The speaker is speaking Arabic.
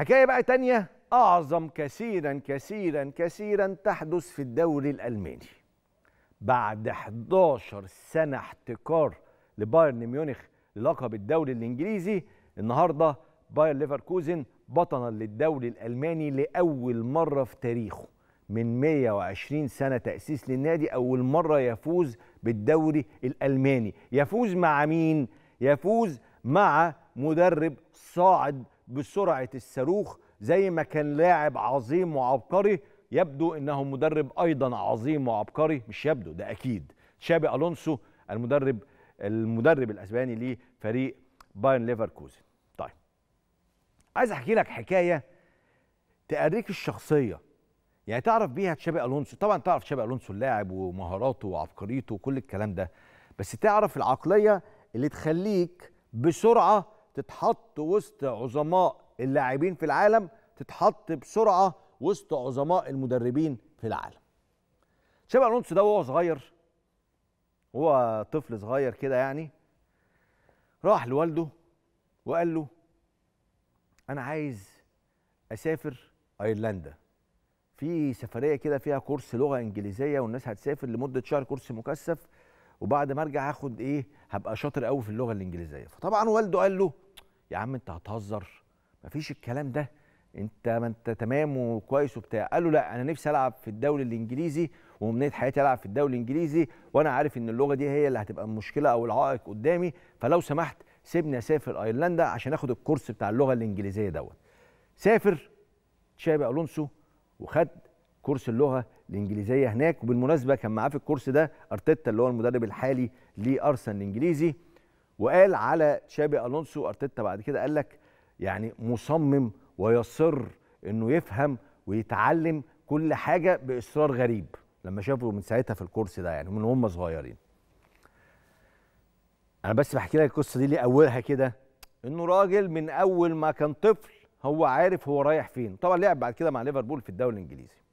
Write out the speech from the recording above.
حكايه بقى تانية اعظم كثيرا كثيرا كثيرا تحدث في الدوري الالماني بعد 11 سنه احتكار لبايرن ميونخ للقب الدوري الانجليزي النهارده باير ليفركوزن بطلا للدوري الالماني لاول مره في تاريخه من 120 سنه تاسيس للنادي اول مره يفوز بالدوري الالماني يفوز مع مين يفوز مع مدرب صاعد بسرعه الصاروخ زي ما كان لاعب عظيم وعبقري يبدو انه مدرب ايضا عظيم وعبقري مش يبدو ده اكيد تشابي الونسو المدرب المدرب الاسباني لفريق بايرن ليفركوزن طيب عايز احكي لك حكايه تقريك الشخصيه يعني تعرف بيها تشابي الونسو طبعا تعرف تشابي الونسو اللاعب ومهاراته وعبقريته وكل الكلام ده بس تعرف العقليه اللي تخليك بسرعه تتحط وسط عظماء اللاعبين في العالم تتحط بسرعه وسط عظماء المدربين في العالم تشابي الونسو ده وهو صغير وهو طفل صغير كده يعني راح لوالده وقال له انا عايز اسافر ايرلندا في سفريه كده فيها كورس لغه انجليزيه والناس هتسافر لمده شهر كورس مكثف وبعد ما ارجع هاخد ايه هبقى شاطر قوي في اللغه الانجليزيه فطبعا والده قال له يا عم انت هتهزر مفيش الكلام ده انت ما انت تمام وكويس وبتاع قال له لا انا نفسي العب في الدوري الانجليزي وامنيه حياتي العب في الدوري الانجليزي وانا عارف ان اللغه دي هي اللي هتبقى المشكله او العائق قدامي فلو سمحت سيبني اسافر ايرلندا عشان اخد الكورس بتاع اللغه الانجليزيه دوت سافر تشابي الونسو وخد كورس اللغه الانجليزيه هناك وبالمناسبه كان معاه في الكورس ده ارتيتا اللي هو المدرب الحالي لارسنال الانجليزي وقال على تشابي الونسو ارتيتا بعد كده قال لك يعني مصمم ويصر انه يفهم ويتعلم كل حاجه باصرار غريب لما شافوا من ساعتها في الكرسي ده يعني من هم صغيرين انا بس بحكي لك القصه دي ليه اولها كده انه راجل من اول ما كان طفل هو عارف هو رايح فين طبعا لعب بعد كده مع ليفربول في الدوري الانجليزي